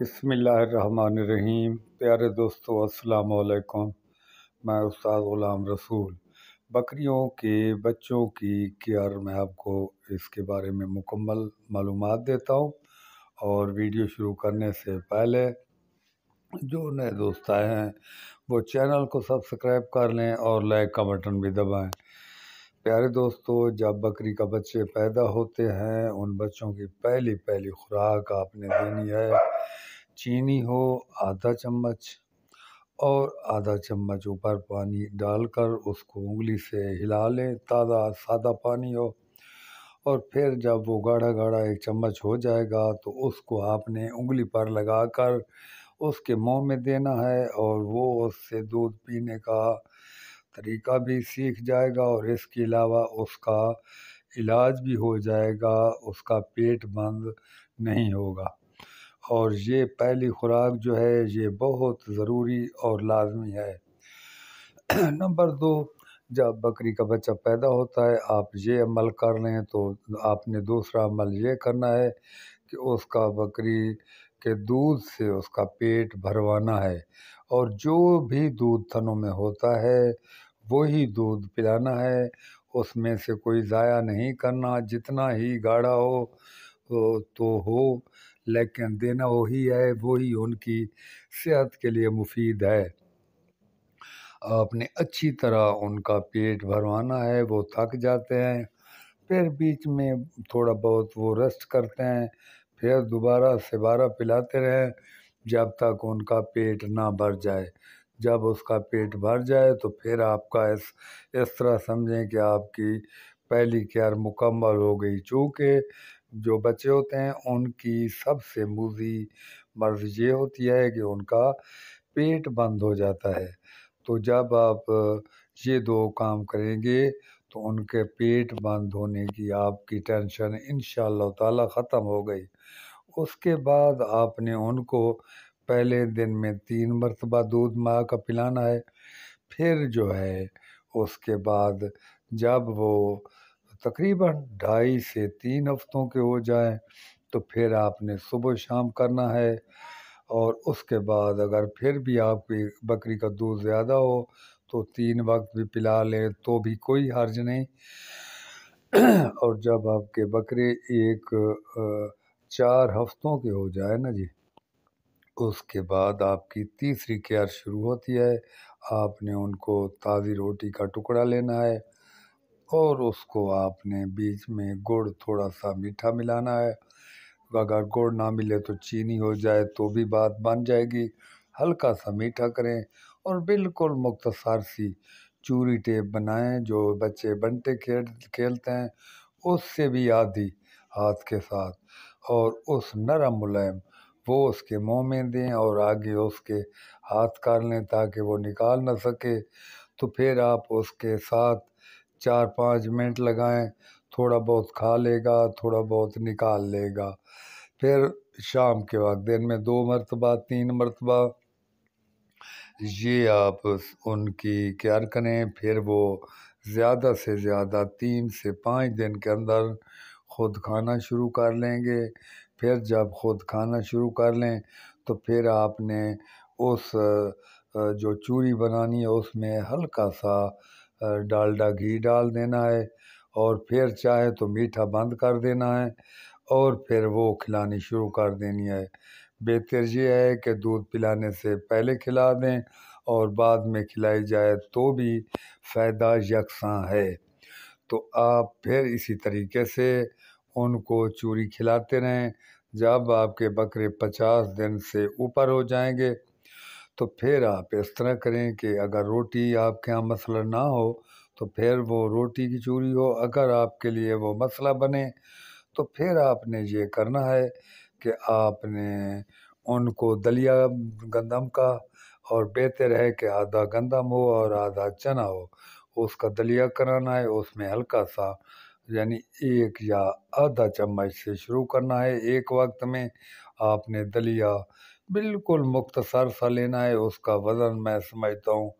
بسم اللہ الرحمن الرحیم پیارے دوستو السلام علیکم میں استاد غلام رسول بکریوں کے بچوں کی کیئر میں آپ کو اس کے بارے میں مکمل معلومات دیتا ہوں اور ویڈیو شروع کرنے سے پہلے جو نئے دوست آئے ہیں وہ چینل کو سبسکرائب کر لیں اور لائک کا بٹن بھی دبائیں پیارے دوستو جب بکری کا بچے پیدا ہوتے ہیں ان بچوں کی پہلی پہلی خوراک آپ نے دینی ہے چینی ہو آدھا چمچ اور آدھا چمچ اوپر پانی ڈال کر اس کو انگلی سے ہلا لیں تازہ سادہ پانی ہو اور پھر جب وہ گاڑھا گاڑھا ایک چمچ ہو جائے گا تو اس کو آپ نے انگلی پر لگا کر اس کے منہ میں دینا ہے اور وہ اس سے دودھ پینے کا طریقہ بھی سیکھ جائے گا اور اس کے علاوہ اس کا علاج بھی ہو جائے گا اس کا پیٹ بند نہیں ہوگا اور یہ پہلی خوراک جو ہے یہ بہت ضروری اور لازمی ہے نمبر دو جب بکری کا بچہ پیدا ہوتا ہے آپ یہ عمل کر لیں تو آپ نے دوسرا عمل یہ کرنا ہے کہ اس کا بکری کے دودھ سے اس کا پیٹ بھروانا ہے اور جو بھی دودھ تھنوں میں ہوتا ہے وہی دودھ پلانا ہے اس میں سے کوئی ضائع نہیں کرنا جتنا ہی گاڑھا ہو تو ہو لیکن دینا وہی ہے وہی ان کی صحت کے لیے مفید ہے آپ نے اچھی طرح ان کا پیٹ بھروانا ہے وہ تھک جاتے ہیں پھر بیچ میں تھوڑا بہت وہ ریسٹ کرتے ہیں پھر دوبارہ سبارہ پلاتے رہیں جب تک ان کا پیٹ نہ بھر جائے جب اس کا پیٹ بھر جائے تو پھر آپ کا اس اس طرح سمجھیں کہ آپ کی پہلی کیئر مکمل ہو گئی چونکہ جو بچے ہوتے ہیں ان کی سب سے موزی مرض یہ ہوتی ہے کہ ان کا پیٹ بند ہو جاتا ہے تو جب آپ یہ دو کام کریں گے تو ان کے پیٹ بند ہونے کی آپ کی ٹینشن ان شاء اللہ تعالی ختم ہو گئی اس کے بعد آپ نے ان کو پہلے دن میں تین مرتبہ دودھ ماں کا پلانا ہے پھر جو ہے اس کے بعد جب وہ تقریباً ڈھائی سے تین ہفتوں کے ہو جائیں تو پھر آپ نے صبح و شام کرنا ہے اور اس کے بعد اگر پھر بھی آپ کی بکری کا دودھ زیادہ ہو تو تین وقت بھی پلا لیں تو بھی کوئی حرج نہیں اور جب آپ کے بکرے ایک چار ہفتوں کے ہو جائیں نا جی اس کے بعد آپ کی تیسری کیئر شروع ہوتی ہے آپ نے ان کو تازی روٹی کا ٹکڑا لینا ہے اور اس کو آپ نے بیچ میں گڑ تھوڑا سا میٹھا ملانا ہے اگر گڑ نہ ملے تو چینی ہو جائے تو بھی بات بن جائے گی ہلکا سا میٹھا کریں اور بالکل مختصر سی چوری ٹیپ بنائیں جو بچے بنٹے کھیل کھیلتے ہیں اس سے بھی آدھی ہاتھ کے ساتھ اور اس نرم ملائم وہ اس کے منہ میں دیں اور آگے اس کے ہاتھ کر لیں تاکہ وہ نکال نہ سکے تو پھر آپ اس کے ساتھ چار پانچ منٹ لگائیں تھوڑا بہت کھا لے گا تھوڑا بہت نکال لے گا پھر شام کے وقت دن میں دو مرتبہ تین مرتبہ یہ آپ ان کی کیئر کریں پھر وہ زیادہ سے زیادہ تین سے پانچ دن کے اندر خود کھانا شروع کر لیں گے پھر جب خود کھانا شروع کر لیں تو پھر آپ نے اس جو چوری بنانی ہے اس میں ہلکا سا ڈالڈا گھی ڈال دینا ہے اور پھر چاہے تو میٹھا بند کر دینا ہے اور پھر وہ کھلانی شروع کر دینی ہے بہتر یہ ہے کہ دودھ پلانے سے پہلے کھلا دیں اور بعد میں کھلائی جائے تو بھی فائدہ یکساں ہے تو آپ پھر اسی طریقے سے ان کو چوری کھلاتے رہیں جب آپ کے بکرے پچاس دن سے اوپر ہو جائیں گے تو پھر آپ اس طرح کریں کہ اگر روٹی آپ کے یہاں مسئلہ نہ ہو تو پھر وہ روٹی کی چوری ہو اگر آپ کے لیے وہ مسئلہ بنے تو پھر آپ نے یہ کرنا ہے کہ آپ نے ان کو دلیا گندم کا اور بہتر ہے کہ آدھا گندم ہو اور آدھا چنا ہو اس کا دلیا کرانا ہے اس میں ہلکا سا یعنی ایک یا آدھا چمچ سے شروع کرنا ہے ایک وقت میں آپ نے دلیا بالکل مختصر سا لینا ہے اس کا وزن میں سمجھتا ہوں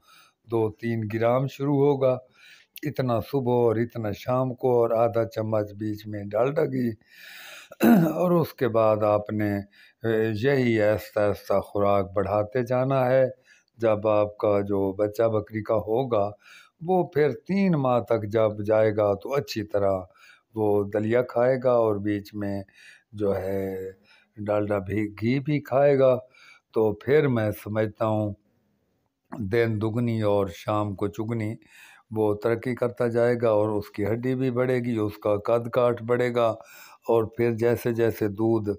دو تین گرام شروع ہوگا اتنا صبح اور اتنا شام کو اور آدھا چمچ بیچ میں ڈال ڈگی اور اس کے بعد آپ نے یہی ایہستہ آہستہ خوراک بڑھاتے جانا ہے جب آپ کا جو بچہ بکری کا ہوگا وہ پھر تین ماہ تک جب جائے گا تو اچھی طرح وہ دلیا کھائے گا اور بیچ میں جو ہے ڈالڈا بھی گھی بھی کھائے گا تو پھر میں سمجھتا ہوں دن دگنی اور شام کو چگنی وہ ترقی کرتا جائے گا اور اس کی ہڈی بھی بڑھے گی اس کا قد کاٹ بڑھے گا اور پھر جیسے جیسے دودھ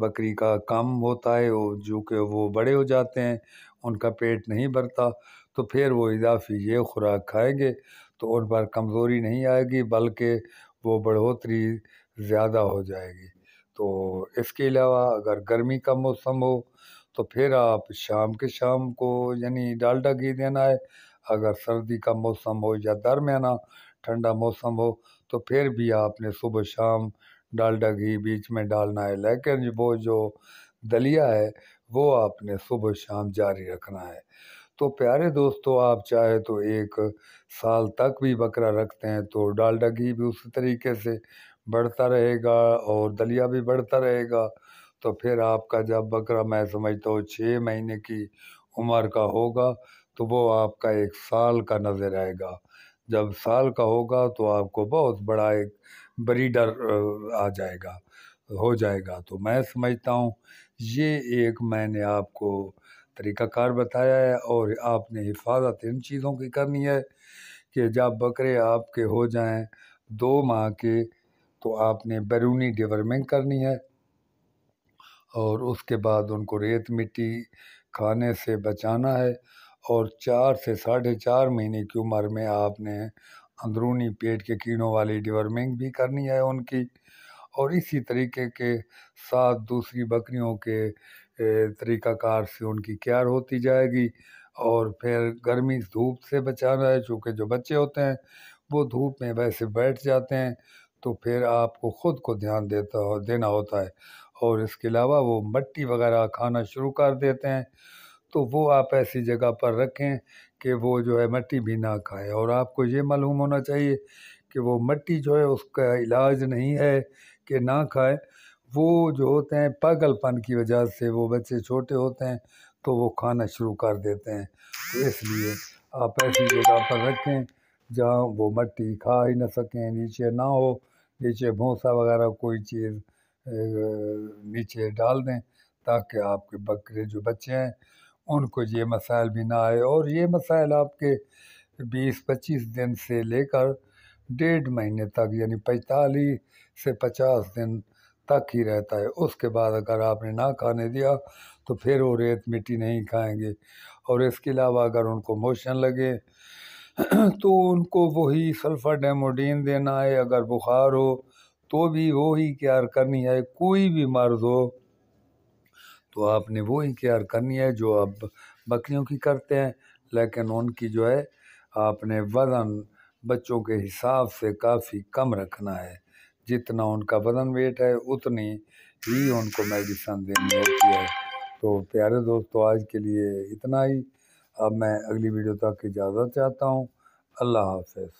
بکری کا کم ہوتا ہے جو کہ وہ بڑے ہو جاتے ہیں ان کا پیٹ نہیں بھرتا تو پھر وہ اضافی یہ خوراک کھائیں گے تو ان پر کمزوری نہیں آئے گی بلکہ وہ بڑھوتری زیادہ ہو جائے گی تو اس کے علاوہ اگر گرمی کا موسم ہو تو پھر آپ شام کے شام کو یعنی ڈالڈا گھی دینا ہے اگر سردی کا موسم ہو یا درمیانہ ٹھنڈا موسم ہو تو پھر بھی آپ نے صبح شام ڈالڈا گھی بیچ میں ڈالنا ہے لیکن وہ جو دلیا ہے وہ آپ نے صبح شام جاری رکھنا ہے تو پیارے دوستو آپ چاہے تو ایک سال تک بھی بکرا رکھتے ہیں تو ڈالڈا گھی بھی اسی طریقے سے بڑھتا رہے گا اور دلیا بھی بڑھتا رہے گا تو پھر آپ کا جب بکرا میں سمجھتا ہوں چھ مہینے کی عمر کا ہوگا تو وہ آپ کا ایک سال کا نظر آئے گا جب سال کا ہوگا تو آپ کو بہت بڑا ایک بریڈر آ جائے گا ہو جائے گا تو میں سمجھتا ہوں یہ ایک میں نے آپ کو طریقہ کار بتایا ہے اور آپ نے حفاظت ان چیزوں کی کرنی ہے کہ جب بکرے آپ کے ہو جائیں دو ماہ کے تو آپ نے بیرونی ڈیورمنگ کرنی ہے اور اس کے بعد ان کو ریت مٹی کھانے سے بچانا ہے اور چار سے ساڑھے چار مہینے کی عمر میں آپ نے اندرونی پیٹ کے کیڑوں والی ڈیورمنگ بھی کرنی ہے ان کی اور اسی طریقے کے ساتھ دوسری بکریوں کے طریقہ کار سے ان کی کیئر ہوتی جائے گی اور پھر گرمی دھوپ سے بچانا ہے چونکہ جو بچے ہوتے ہیں وہ دھوپ میں ویسے بیٹھ جاتے ہیں تو پھر آپ کو خود کو دھیان دیتا ہو دینا ہوتا ہے اور اس کے علاوہ وہ مٹی وغیرہ کھانا شروع کر دیتے ہیں تو وہ آپ ایسی جگہ پر رکھیں کہ وہ جو ہے مٹی بھی نہ کھائے اور آپ کو یہ معلوم ہونا چاہیے کہ وہ مٹی جو ہے اس کا علاج نہیں ہے کہ نہ کھائے وہ جو ہوتے ہیں پاگل پن کی وجہ سے وہ بچے چھوٹے ہوتے ہیں تو وہ کھانا شروع کر دیتے ہیں تو اس لیے آپ ایسی جگہ پر رکھیں جہاں وہ مٹی کھا ہی نہ سکیں نیچے نہ ہو نیچے بھونسا وغیرہ کوئی چیز نیچے ڈال دیں تاکہ آپ کے بکرے جو بچے ہیں ان کو یہ مسائل بھی نہ آئے اور یہ مسائل آپ کے بیس پچیس دن سے لے کر ڈیڑھ مہینے تک یعنی پینتالیس سے پچاس دن تک ہی رہتا ہے اس کے بعد اگر آپ نے نہ کھانے دیا تو پھر وہ ریت مٹی نہیں کھائیں گے اور اس کے علاوہ اگر ان کو موشن لگے تو ان کو وہی سلفر ڈیموڈین دینا ہے اگر بخار ہو تو بھی وہی کیئر کرنی ہے کوئی بھی مرض ہو تو آپ نے وہی کیئر کرنی ہے جو آپ بکریوں کی کرتے ہیں لیکن ان کی جو ہے آپ نے وزن بچوں کے حساب سے کافی کم رکھنا ہے جتنا ان کا وزن ویٹ ہے اتنی ہی ان کو میڈیسن دینی ہوتی ہے تو پیارے دوستو آج کے لیے اتنا ہی اب میں اگلی ویڈیو تک اجازت چاہتا ہوں اللہ حافظ